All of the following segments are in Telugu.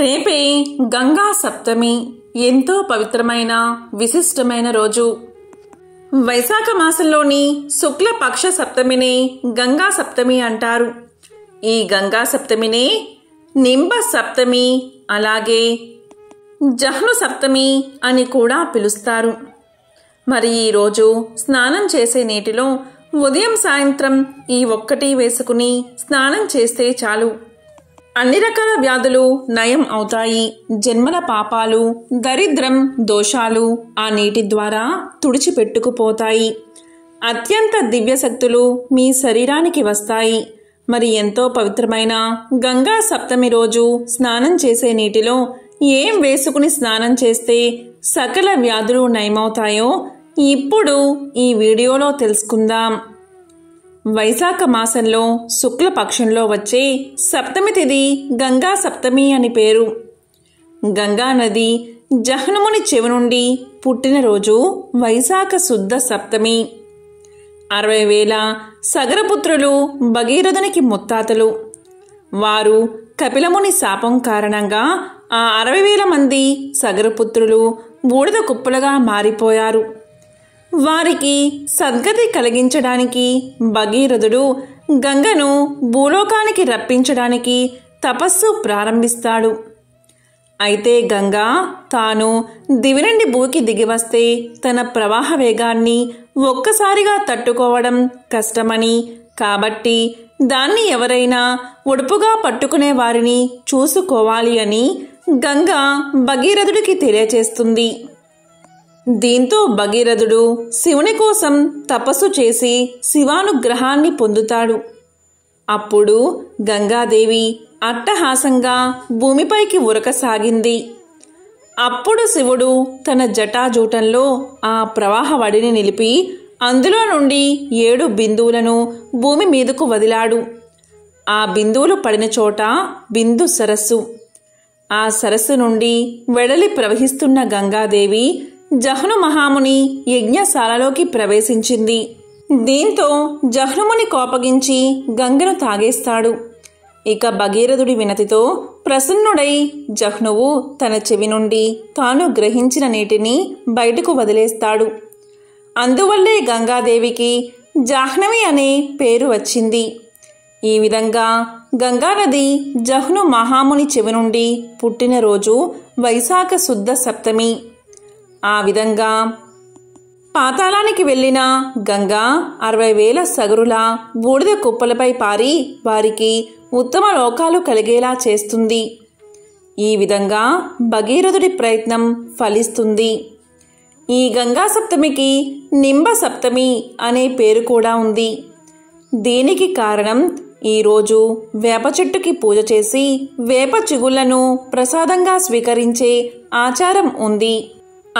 రేపే గంగా సప్తమి ఎంతో పవిత్రమైన విశిష్టమైన రోజు వైశాఖ మాసంలోని శుక్లపక్ష సప్తమిని గంగా సప్తమి అంటారు ఈ గంగా సప్తమినే నింబ సప్తమి అలాగే జహ్ను సప్తమి అని కూడా పిలుస్తారు మరి ఈరోజు స్నానం చేసే నీటిలో ఉదయం సాయంత్రం ఈ ఒక్కటి వేసుకుని స్నానం చేస్తే చాలు అన్ని రకాల వ్యాధులు నయం అవుతాయి జన్మల పాపాలు దరిద్రం దోషాలు ఆ నీటి ద్వారా తుడిచిపెట్టుకుపోతాయి అత్యంత దివ్యశక్తులు మీ శరీరానికి వస్తాయి మరి ఎంతో పవిత్రమైన గంగా సప్తమి రోజు స్నానం చేసే నీటిలో ఏం వేసుకుని స్నానం చేస్తే సకల వ్యాధులు నయమవుతాయో ఇప్పుడు ఈ వీడియోలో తెలుసుకుందాం వైశాఖ మాసంలో శుక్లపక్షంలో వచ్చే సప్తమి తిది గంగా సప్తమి అని పేరు గంగా నది జహ్నముని చెవి నుండి పుట్టినరోజు వైశాఖ శుద్ధ సప్తమి అరవై వేల సగరపుత్రులు భగీరథునికి ముత్తాతలు వారు కపిలముని శాపం కారణంగా ఆ అరవై వేల మంది సగరపుత్రులు బూడిద కుప్పలుగా మారిపోయారు వారికి సద్గతి కలిగించడానికి భగీరథుడు గంగను భూలోకానికి రప్పించడానికి తపస్సు ప్రారంభిస్తాడు అయితే గంగా తాను దివినండి భూకి దిగివస్తే తన ప్రవాహ వేగాన్ని ఒక్కసారిగా తట్టుకోవడం కష్టమని కాబట్టి దాన్ని ఎవరైనా ఒడుపుగా పట్టుకునే వారిని చూసుకోవాలి అని గంగ భగీరథుడికి తెలియచేస్తుంది దీంతో భగీరథుడు శివుని కోసం తపస్సు చేసి శివానుగ్రహాన్ని పొందుతాడు అప్పుడు గంగాదేవి అట్టహాసంగా భూమిపైకి ఉరకసాగింది అప్పుడు శివుడు తన జటాజూటంలో ఆ ప్రవాహ వడిని నిలిపి అందులో నుండి ఏడు బిందువులను భూమి మీదకు వదిలాడు ఆ బిందువులు పడిన చోట బిందు సరస్సు ఆ సరస్సు నుండి వెడలి ప్రవహిస్తున్న గంగాదేవి జహ్ను మహాముని యజ్ఞశాలలోకి ప్రవేశించింది దీంతో జహ్నుముని కోపగించి గంగను తాగేస్తాడు ఇక భగీరథుడి వినతితో ప్రసన్నుడై జహ్నువు తన చెవి నుండి తాను గ్రహించిన నీటిని బయటకు వదిలేస్తాడు అందువల్లే గంగాదేవికి జాహ్నవి అనే పేరు వచ్చింది ఈ విధంగా గంగానది జహ్ను మహాముని చెవి నుండి పుట్టినరోజు వైశాఖ శుద్ధ సప్తమి ఆ విధంగా పాతాళానికి వెళ్ళిన గంగా అరవై వేల సగరుల బూడిద కుప్పలపై పారి వారికి ఉత్తమ లోకాలు కలిగేలా చేస్తుంది ఈ విధంగా భగీరథుడి ప్రయత్నం ఫలిస్తుంది ఈ గంగా సప్తమికి నింబ సప్తమి అనే పేరు కూడా ఉంది దీనికి కారణం ఈరోజు వేప చెట్టుకి పూజ చేసి వేప చిగుళ్లను ప్రసాదంగా స్వీకరించే ఆచారం ఉంది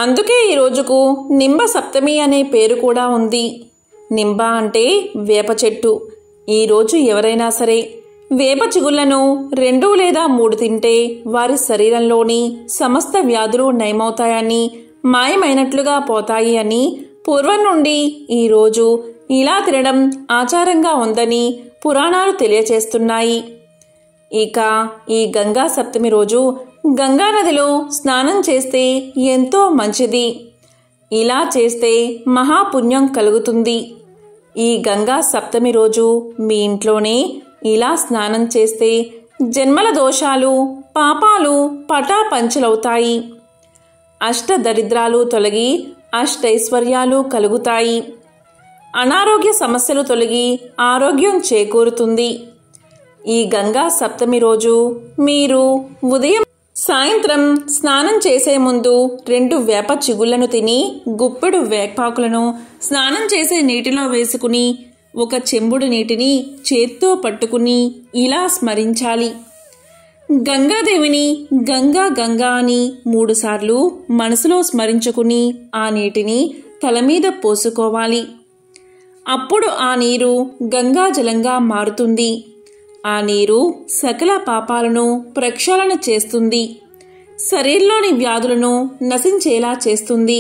అందుకే ఈ రోజుకు నింబ సప్తమి అనే పేరు కూడా ఉంది నింబ అంటే వేప చెట్టు ఈరోజు ఎవరైనా సరే వేప చిగుళ్లను రెండు లేదా మూడు తింటే వారి శరీరంలోని సమస్త వ్యాధులు నయమవుతాయని మాయమైనట్లుగా పోతాయి అని పూర్వం నుండి ఈరోజు ఇలా తినడం ఆచారంగా ఉందని పురాణాలు తెలియచేస్తున్నాయి ఇక ఈ గంగా సప్తమి రోజు గంగానదిలో స్నానం చేస్తే ఎంతో మంచిది ఇలా చేస్తే మహాపుణ్యం కలుగుతుంది ఈ గంగా సప్తమి రోజు మీ ఇంట్లోనే ఇలా స్నానం చేస్తే జన్మల దోషాలు పాపాలు పటాపంచలవుతాయి దరిద్రాలు తొలగి అష్టైశ్వర్యాలు కలుగుతాయి అనారోగ్య సమస్యలు తొలగి ఆరోగ్యం చేకూరుతుంది ఈ గంగా సప్తమి రోజు మీరు ఉదయం సాయంత్రం స్నానం చేసే ముందు రెండు వేప చిగుళ్లను తిని గుప్పెడు వేపాకులను స్నానం చేసే నీటిలో వేసుకుని ఒక చెంబుడు నీటిని చేత్తో పట్టుకుని ఇలా స్మరించాలి గంగాదేవిని గంగా గంగా అని మూడుసార్లు మనసులో స్మరించుకుని ఆ నీటిని తల మీద పోసుకోవాలి అప్పుడు ఆ నీరు గంగాజలంగా మారుతుంది ఆ నీరు సకల పాపాలను ప్రక్షాళన చేస్తుంది శరీరంలోని వ్యాధులను నశించేలా చేస్తుంది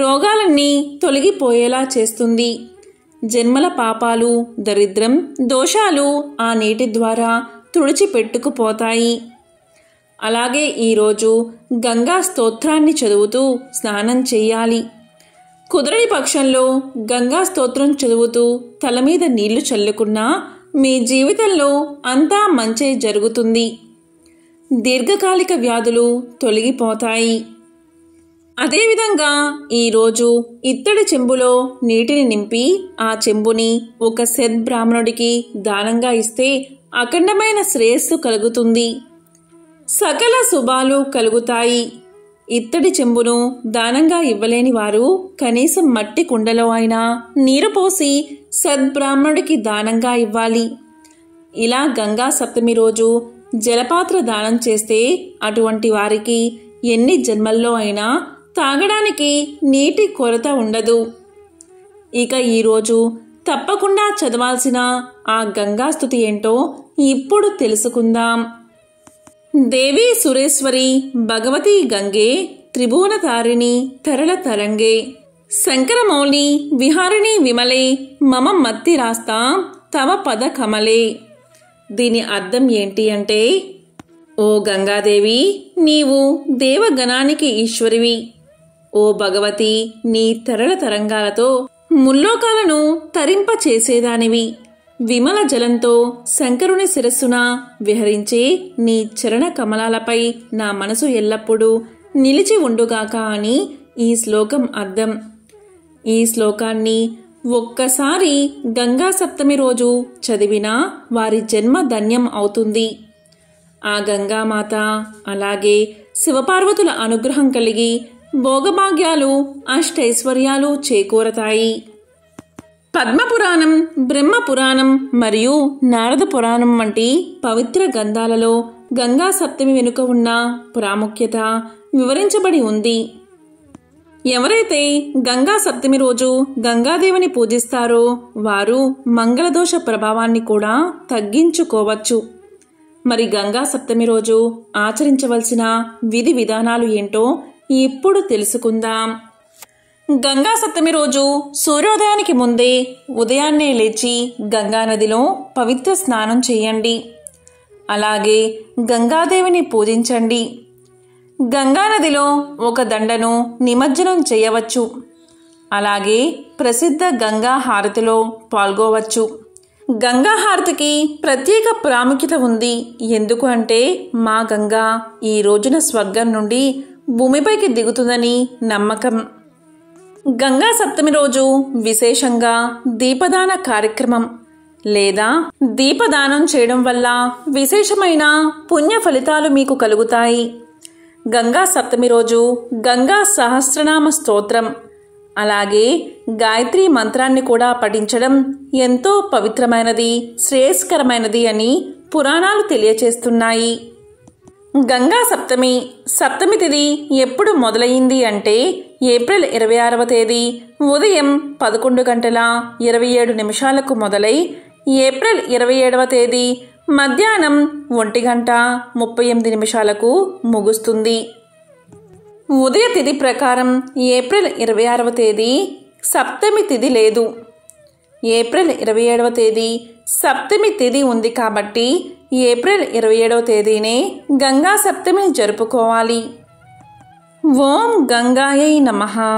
రోగాలన్నీ తొలగిపోయేలా చేస్తుంది జన్మల పాపాలు దరిద్రం దోషాలు ఆ నీటి ద్వారా తుడిచిపెట్టుకుపోతాయి అలాగే ఈరోజు గంగా స్తోత్రాన్ని చదువుతూ స్నానం చేయాలి కుదరని పక్షంలో గంగా స్తోత్రం చదువుతూ తల మీద నీళ్లు చల్లుకున్నా మీ జీవితంలో అంతా మంచే జరుగుతుంది దీర్ఘకాలిక వ్యాధులు తొలగిపోతాయి అదేవిధంగా ఈరోజు ఇత్తడి చెంబులో నీటిని నింపి ఆ చెంబుని ఒక సద్బ్రాహ్మణుడికి దానంగా ఇస్తే అఖండమైన శ్రేయస్సు కలుగుతుంది సకల శుభాలు కలుగుతాయి ఇత్తడి చెంబును దానంగా ఇవ్వలేని వారు కనీసం మట్టి కుండలో అయినా నీరు పోసి సద్బ్రాహ్మణుడికి దానంగా ఇవ్వాలి ఇలా గంగా సప్తమి రోజు జలపాత్ర దానం చేస్తే అటువంటి వారికి ఎన్ని జన్మల్లో అయినా తాగడానికి నీటి కొరత ఉండదు ఇక ఈరోజు తప్పకుండా చదవాల్సిన ఆ గంగాస్తుతి ఏంటో ఇప్పుడు తెలుసుకుందాం దేవీ సురేశ్వరి భగవతి గంగే తారిణి తరళ తరంగే శంకరమౌళి విహారిణి విమలే మమ మత్తి రాస్తా తవ పద కమలే దీని అర్థం ఏంటి అంటే ఓ గంగాదేవి నీవు దేవగణానికి ఈశ్వరివి ఓ భగవతి నీ తరళ తరంగాలతో ముల్లోకాలను తరింపచేసేదానివి విమల జలంతో శంకరుని శిరస్సున విహరించే నీ చరణ కమలాలపై నా మనసు ఎల్లప్పుడూ నిలిచి ఉండుగాక అని ఈ శ్లోకం అర్థం ఈ శ్లోకాన్ని ఒక్కసారి గంగా సప్తమి రోజు చదివినా వారి జన్మ ధన్యం అవుతుంది ఆ గంగామాత అలాగే శివపార్వతుల అనుగ్రహం కలిగి భోగభాగ్యాలు అష్టైశ్వర్యాలు చేకూరతాయి పద్మపురాణం బ్రహ్మపురాణం మరియు నారద పురాణం వంటి పవిత్ర గ్రంథాలలో గంగా సప్తమి వెనుక ఉన్న ప్రాముఖ్యత వివరించబడి ఉంది ఎవరైతే గంగా సప్తమి రోజు గంగాదేవిని పూజిస్తారో వారు మంగళదోష ప్రభావాన్ని కూడా తగ్గించుకోవచ్చు మరి గంగా సప్తమి రోజు ఆచరించవలసిన విధి విధానాలు ఏంటో ఇప్పుడు తెలుసుకుందాం గంగా సప్తమి రోజు సూర్యోదయానికి ముందే ఉదయాన్నే లేచి గంగానదిలో పవిత్ర స్నానం చేయండి అలాగే గంగాదేవిని పూజించండి గంగానదిలో ఒక దండను నిమజ్జనం చేయవచ్చు అలాగే ప్రసిద్ధ గంగా హారతిలో పాల్గొవచ్చు గంగా హారతికి ప్రత్యేక ప్రాముఖ్యత ఉంది ఎందుకు అంటే మా గంగా ఈ రోజున స్వర్గం నుండి భూమిపైకి దిగుతుందని నమ్మకం గంగా సప్తమి రోజు విశేషంగా దీపదాన కార్యక్రమం లేదా దీపదానం చేయడం వల్ల విశేషమైన పుణ్య ఫలితాలు మీకు కలుగుతాయి గంగా సప్తమి రోజు గంగా సహస్రనామ స్తోత్రం అలాగే గాయత్రి మంత్రాన్ని కూడా పఠించడం ఎంతో పవిత్రమైనది శ్రేయస్కరమైనది అని పురాణాలు తెలియచేస్తున్నాయి గంగా సప్తమి సప్తమి తిథి ఎప్పుడు మొదలైంది అంటే ఏప్రిల్ ఇరవై ఆరవ తేదీ ఉదయం పదకొండు గంటల ఇరవై ఏడు నిమిషాలకు మొదలై ఏప్రిల్ ఇరవై ఏడవ తేదీ మధ్యాహ్నం ఒంటి గంట ముప్పై ఎనిమిది నిమిషాలకు ముగుస్తుంది ఉదయ తిథి ప్రకారం ఏప్రిల్ ఇరవై ఆరవ తేదీ సప్తమి తిథి లేదు ఏప్రిల్ ఇరవై ఏడవ తేదీ సప్తమి తిథి ఉంది కాబట్టి ఏప్రిల్ ఇరవై ఏడవ తేదీనే గంగా సప్తమిని జరుపుకోవాలి ஓம் கங்காயை நமஹா